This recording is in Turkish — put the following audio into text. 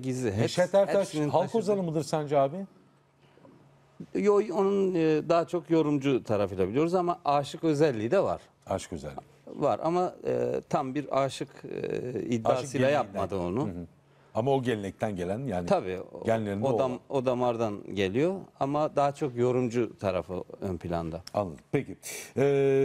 gizli. Neşet Ertaş halk taşıdığı- ozanı mıdır sence abi? Yo, onun e, daha çok yorumcu tarafıyla biliyoruz ama aşık özelliği de var. Aşık özelliği Var ama e, tam bir aşık e, iddiasıyla geleneğinden. yapmadı onu. Ama o gelenekten gelen yani Tabii o, o, dam- o damardan geliyor ama daha çok yorumcu tarafı ön planda. Anladım. Peki. Ee,